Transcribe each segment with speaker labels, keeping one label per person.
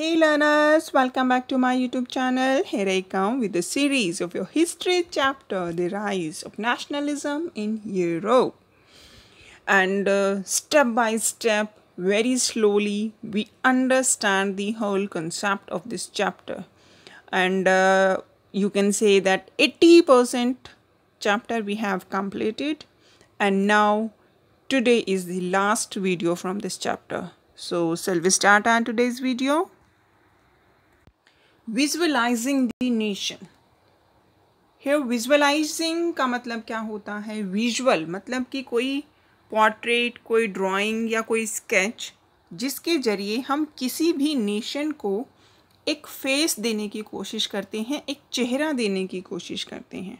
Speaker 1: Hey learners, welcome back to my YouTube channel. Here I come with a series of your history chapter, The Rise of Nationalism in Europe. And uh, step by step, very slowly, we understand the whole concept of this chapter. And uh, you can say that 80% chapter we have completed. And now, today is the last video from this chapter. So, shall we start on today's video? Visualising the nation here visualising का मतलब क्या होता है visual मतलब कि कोई पॉट्रेट कोई drawing या कोई स्केच जिसके ज़रिए हम किसी भी नेशन को एक फेस देने की कोशिश करते हैं एक चेहरा देने की कोशिश करते हैं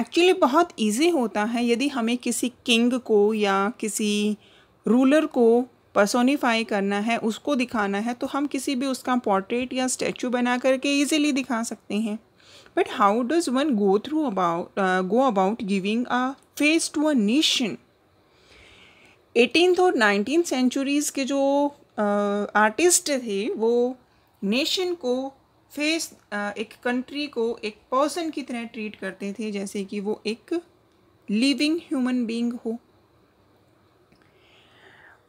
Speaker 1: एक्चुअली बहुत इजी होता है यदि हमें किसी किंग को या किसी रूलर को पर्सोनीफाई करना है उसको दिखाना है तो हम किसी भी उसका पोर्ट्रेट या स्टैचू बना करके ईजिली दिखा सकते हैं but how does one go through about go about giving a face to a nation eighteen और नाइनटीन सेंचुरीज़ के जो आर्टिस्ट uh, थे वो नेशन को फेस uh, एक कंट्री को एक पर्सन की तरह ट्रीट करते थे जैसे कि वो एक लिविंग ह्यूमन बींग हो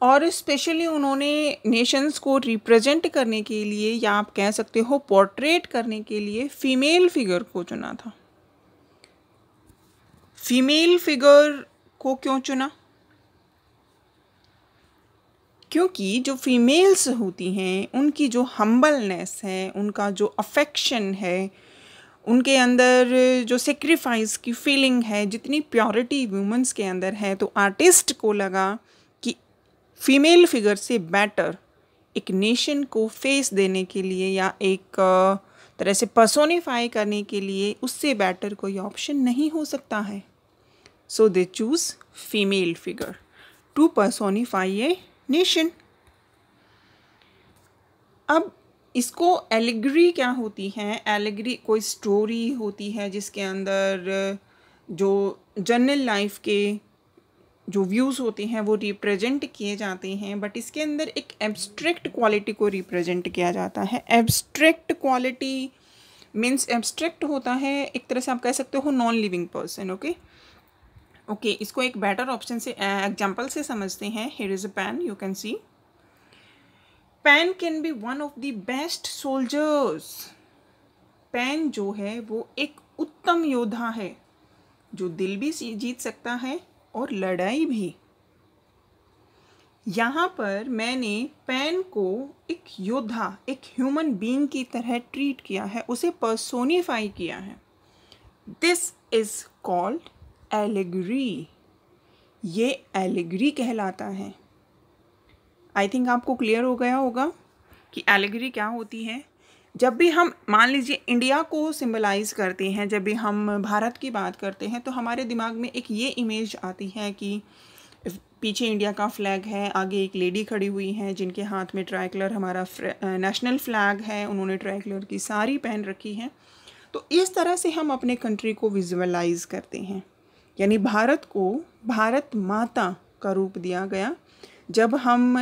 Speaker 1: और स्पेशली उन्होंने नेशंस को रिप्रेजेंट करने के लिए या आप कह सकते हो पोर्ट्रेट करने के लिए फीमेल फिगर को चुना था फीमेल फिगर को क्यों चुना क्योंकि जो फीमेल्स होती हैं उनकी जो हम्बलनेस है उनका जो अफेक्शन है उनके अंदर जो सेक्रीफाइस की फीलिंग है जितनी प्योरिटी वूमेंस के अंदर है तो आर्टिस्ट को लगा फीमेल फिगर से बेटर एक नेशन को फेस देने के लिए या एक तरह से पर्सोनिफाई करने के लिए उससे बेटर कोई ऑप्शन नहीं हो सकता है so they choose female figure to personify a nation अब इसको एलिग्री क्या होती है एलिग्री कोई स्टोरी होती है जिसके अंदर जो जनरल लाइफ के जो व्यूज़ होते हैं वो रिप्रेजेंट किए जाते हैं बट इसके अंदर एक एब्स्ट्रैक्ट क्वालिटी को रिप्रेजेंट किया जाता है एब्स्ट्रैक्ट क्वालिटी मीन्स एब्स्ट्रैक्ट होता है एक तरह से आप कह सकते हो non living person okay okay इसको एक बेटर ऑप्शन से एग्जाम्पल से समझते हैं here is a pan you can see pan can be one of the best soldiers pan जो है वो एक उत्तम योद्धा है जो दिल भी जीत सकता है और लड़ाई भी यहाँ पर मैंने पेन को एक योद्धा एक ह्यूमन बीइंग की तरह ट्रीट किया है उसे पर्सोनीफाई किया है दिस इज़ कॉल्ड एलेगरी ये एलेगरी कहलाता है आई थिंक आपको क्लियर हो गया होगा कि एलेगरी क्या होती है जब भी हम मान लीजिए इंडिया को सिम्बलाइज़ करते हैं जब भी हम भारत की बात करते हैं तो हमारे दिमाग में एक ये इमेज आती है कि पीछे इंडिया का फ्लैग है आगे एक लेडी खड़ी हुई है जिनके हाथ में ट्राइकलर हमारा नेशनल फ्लैग है उन्होंने ट्राई कलर की साड़ी पहन रखी है तो इस तरह से हम अपने कंट्री को विजुअलाइज़ करते हैं यानी भारत को भारत माता का रूप दिया गया जब हम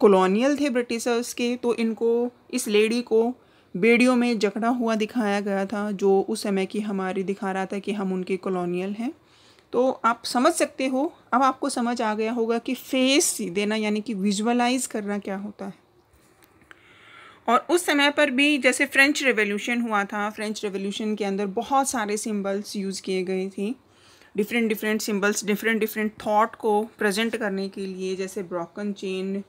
Speaker 1: कॉलोनियल थे ब्रिटिशर्स के तो इनको इस लेडी को बेड़ियों में जकड़ा हुआ दिखाया गया था जो उस समय की हमारी दिखा रहा था कि हम उनके कॉलोनियल हैं तो आप समझ सकते हो अब आपको समझ आ गया होगा कि फेस देना यानी कि विजुअलाइज करना क्या होता है और उस समय पर भी जैसे फ्रेंच रेवोल्यूशन हुआ था फ्रेंच रेवोल्यूशन के अंदर बहुत सारे सिंबल्स यूज़ किए गए थे different different symbols different different thought को प्रेजेंट करने के लिए जैसे ब्रोकन चेन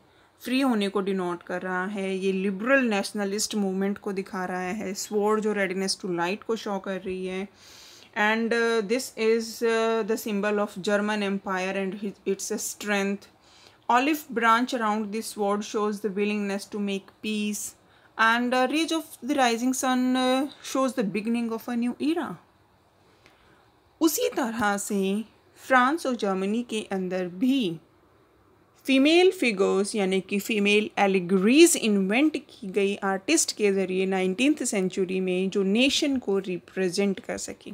Speaker 1: फ्री होने को डिनोट कर रहा है ये लिबरल नेशनलिस्ट मूवमेंट को दिखा रहा है स्वॉर्ड जो रेडीनेस टू लाइट को शो कर रही है and this is the symbol of German empire and it's a strength olive branch around this ward shows the willingness to make peace and rays of the rising sun shows the beginning of a new era उसी तरह से France और Germany के अंदर भी female figures यानी कि female एलिग्रीज invent की गई आर्टिस्ट के ज़रिए नाइनटीन्थ सेंचुरी में जो नेशन को रिप्रेजेंट कर सके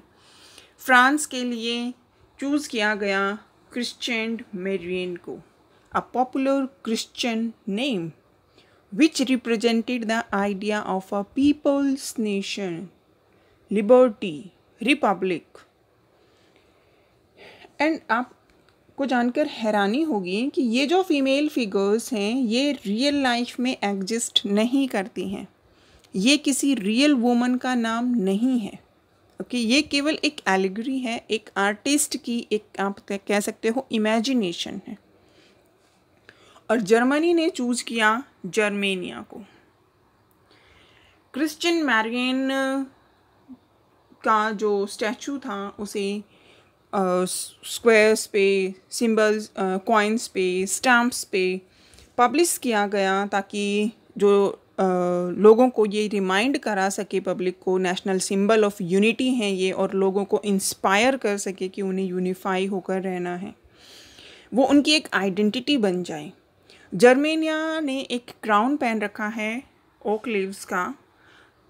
Speaker 1: फ्रांस के लिए चूज़ किया गया क्रिश्चन मेरियन को a popular Christian name which represented the idea of a people's nation liberty republic and आप को जानकर हैरानी होगी कि ये जो फीमेल फिगर्स हैं ये रियल लाइफ में एग्जिस्ट नहीं करती हैं ये किसी रियल वूमन का नाम नहीं है ओके okay, ये केवल एक एलिगरी है एक आर्टिस्ट की एक आप कह सकते हो इमेजिनेशन है और जर्मनी ने चूज़ किया जर्मेनिया को क्रिश्चियन मैरियन का जो स्टैचू था उसे स्क्वेयर्स पे सिंबल्स कॉइन्स पे स्टैम्प्स पे पब्लिश किया गया ताकि जो Uh, लोगों को ये रिमाइंड करा सके पब्लिक को नेशनल सिंबल ऑफ यूनिटी हैं ये और लोगों को इंस्पायर कर सके कि उन्हें यूनिफाई होकर रहना है वो उनकी एक आइडेंटिटी बन जाए जर्मेनिया ने एक क्राउन पहन रखा है ओक लीव्स का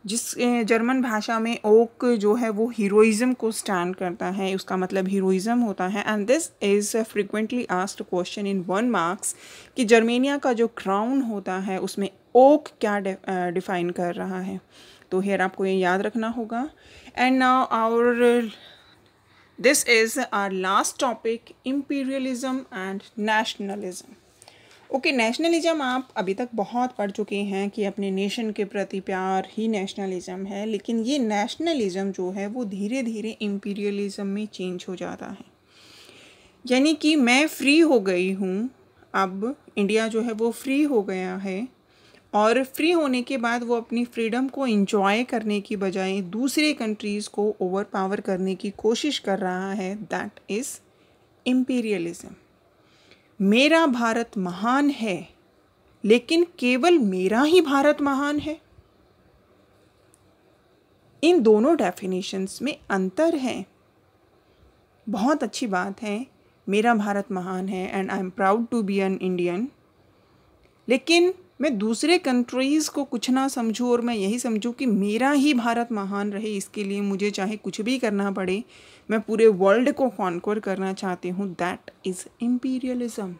Speaker 1: जिस जर्मन भाषा में ओक जो है वो हीरोइज़म को स्टैंड करता है उसका मतलब हीरोइज़म होता है and this is frequently asked question in one marks कि जर्मेनिया का जो क्राउन होता है उसमें ओक क्या डिफाइन कर रहा है तो हेयर आपको ये याद रखना होगा and now our this is our last topic imperialism and nationalism okay okay, nationalism आप अभी तक बहुत पढ़ चुके हैं कि अपने नेशन के प्रति प्यार ही नेशनलिज्म है लेकिन ये नेशनलिज्म जो है वो धीरे धीरे इम्पीरियलिज्म में चेंज हो जाता है यानी कि मैं फ्री हो गई हूँ अब इंडिया जो है वो फ्री हो गया है और फ्री होने के बाद वो अपनी फ्रीडम को इंजॉय करने की बजाय दूसरे कंट्रीज़ को ओवर पावर करने की कोशिश कर रहा है दैट इज़ इम्पीरियलिज्म मेरा भारत महान है लेकिन केवल मेरा ही भारत महान है इन दोनों डेफिनेशंस में अंतर है बहुत अच्छी बात है मेरा भारत महान है and I am proud to be an Indian लेकिन मैं दूसरे कंट्रीज़ को कुछ ना समझूँ और मैं यही समझूँ कि मेरा ही भारत महान रहे इसके लिए मुझे चाहे कुछ भी करना पड़े मैं पूरे वर्ल्ड को कॉन्कोर करना चाहती हूँ that is imperialism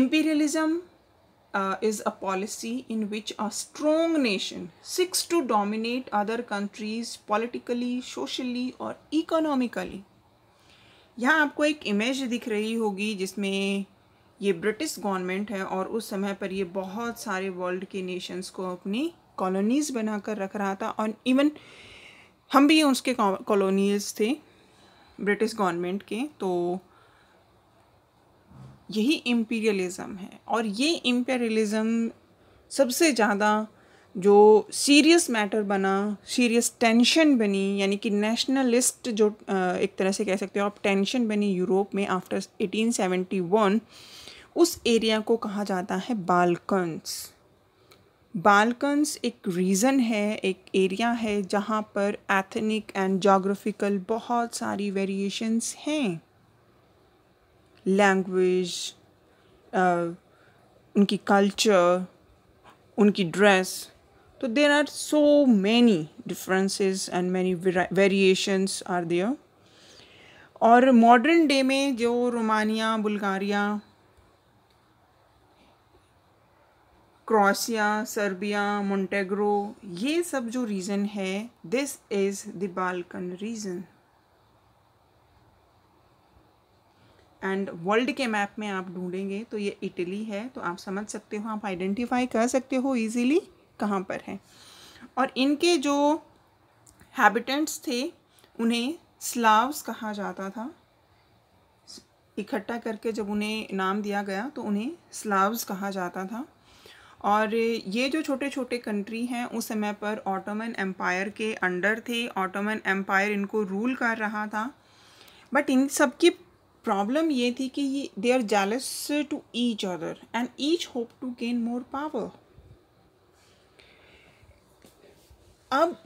Speaker 1: imperialism is a policy in which a strong nation seeks to dominate other countries politically socially और इकोनॉमिकली यहाँ आपको एक इमेज दिख रही होगी जिसमें ये ब्रिटिश गवर्नमेंट है और उस समय पर ये बहुत सारे वर्ल्ड के नेशंस को अपनी कॉलोनीज़ बना कर रख रहा था और इवन हम भी उसके कॉलोनीज थे ब्रिटिश गवर्नमेंट के तो यही इम्पीरियलिज्म है और ये इम्पीरियलिज़म सबसे ज़्यादा जो सीरियस मैटर बना सीरियस टेंशन बनी यानी कि नेशनलिस्ट जो एक तरह से कह सकते हो आप टेंशन बनी यूरोप में आफ्टर 1871 उस एरिया को कहा जाता है बालकन्स बालकन्स एक रीज़न है एक एरिया है जहाँ पर एथनिक एंड जोग्राफिकल बहुत सारी वेरिएशंस हैं लैंग्वेज उनकी कल्चर उनकी ड्रेस तो there are so many differences and many variations are there और मॉडर्न डे में जो Romania Bulgaria Croatia Serbia Montenegro ये सब जो रीजन है this is the Balkan region and world के मैप में आप ढूंढेंगे तो ये इटली है तो आप समझ सकते हो आप आइडेंटिफाई कर सकते हो इजीली कहाँ पर है और इनके जो हैबिटेंट्स थे उन्हें स्लाव्स कहा जाता था इकट्ठा करके जब उन्हें नाम दिया गया तो उन्हें स्लाव्स कहा जाता था और ये जो छोटे छोटे कंट्री हैं उस समय पर ऑटोमन एम्पायर के अंडर थे ऑटोमन एम्पायर इनको रूल कर रहा था बट इन सबकी प्रॉब्लम ये थी कि ये they are jealous to each other and each hope to gain more power अब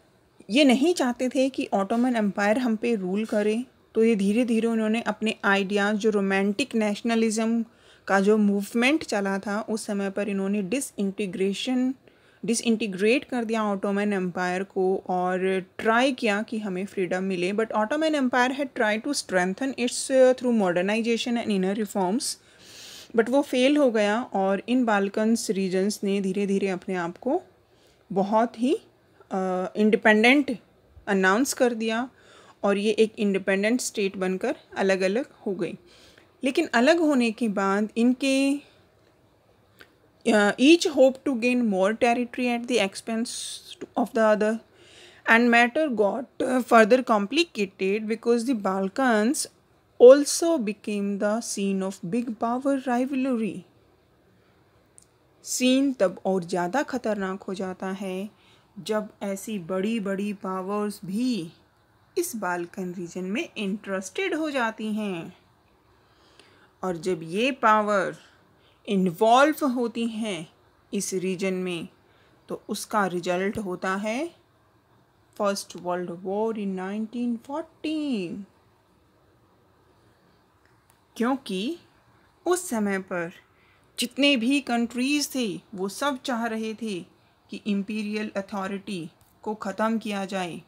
Speaker 1: ये नहीं चाहते थे कि ऑटोमन एम्पायर हम पे रूल करे तो ये धीरे धीरे उन्होंने अपने आइडियाज़ जो रोमांटिक नेशनलिज़म का जो मूवमेंट चला था उस समय पर इन्होंने डिसइंटीग्रेशन डिसइंटीग्रेट कर दिया ऑटोमन एम्पायर को और ट्राई किया कि हमें फ्रीडम मिले बट ऑटोमन एम्पायर है try to strengthen its through modernization and inner reforms but वो फेल हो गया और इन बालकन्स रीजन्स ने धीरे धीरे अपने आप को बहुत ही इंडिपेंडेंट uh, अनाउंस कर दिया और ये एक इंडिपेंडेंट स्टेट बनकर अलग अलग हो गई लेकिन अलग होने के बाद इनके each hope to gain more territory at the expense of the other and matter got further complicated because the Balkans also became the scene of big power rivalry scene तब और ज़्यादा खतरनाक हो जाता है जब ऐसी बड़ी बड़ी पावर्स भी इस बालकन रीजन में इंटरेस्टेड हो जाती हैं और जब ये पावर इन्वॉल्व होती हैं इस रीजन में तो उसका रिजल्ट होता है फर्स्ट वर्ल्ड वॉर इन 1914 क्योंकि उस समय पर जितने भी कंट्रीज़ थे वो सब चाह रहे थे कि इम्पीरियल अथॉरिटी को ख़त्म किया जाए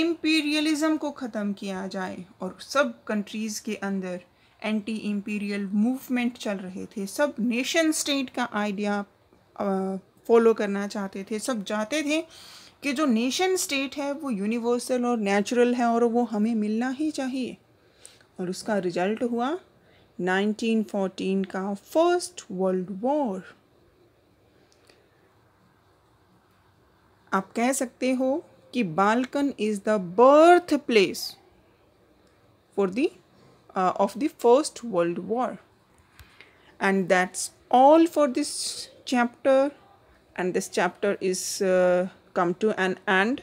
Speaker 1: इम्पीरियलिज़म को ख़त्म किया जाए और सब कंट्रीज़ के अंदर एंटी इम्पीरियल मूवमेंट चल रहे थे सब नेशन स्टेट का आइडिया फॉलो करना चाहते थे सब चाहते थे कि जो नेशन स्टेट है वो यूनिवर्सल और नेचुरल है और वो हमें मिलना ही चाहिए और उसका रिजल्ट हुआ 1914 का फर्स्ट वर्ल्ड वॉर आप कह सकते हो कि Balkan is the birth place for the uh, of the First World War. And that's all for this chapter. And this chapter is uh, come to an end.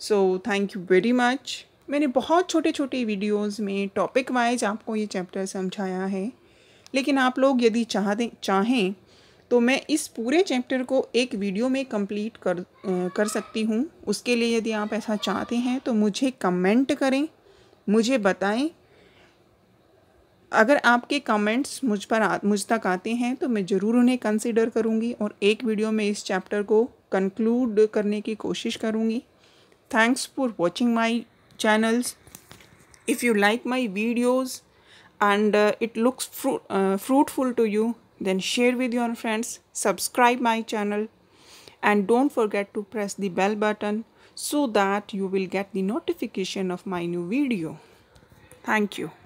Speaker 1: So thank you very much मैंने बहुत छोटे छोटे videos में topic wise आपको ये chapter समझाया है लेकिन आप लोग यदि चाहते चाहें तो मैं इस पूरे चैप्टर को एक वीडियो में कंप्लीट कर कर सकती हूँ उसके लिए यदि आप ऐसा चाहते हैं तो मुझे कमेंट करें मुझे बताएं अगर आपके कमेंट्स मुझ पर आ, मुझ तक आते हैं तो मैं ज़रूर उन्हें कंसिडर करूँगी और एक वीडियो में इस चैप्टर को कंक्लूड करने की कोशिश करूँगी thanks for watching my channels if you like my videos and it looks fruitful to you then share with your friends subscribe my channel and don't forget to press the bell button so that you will get the notification of my new video thank you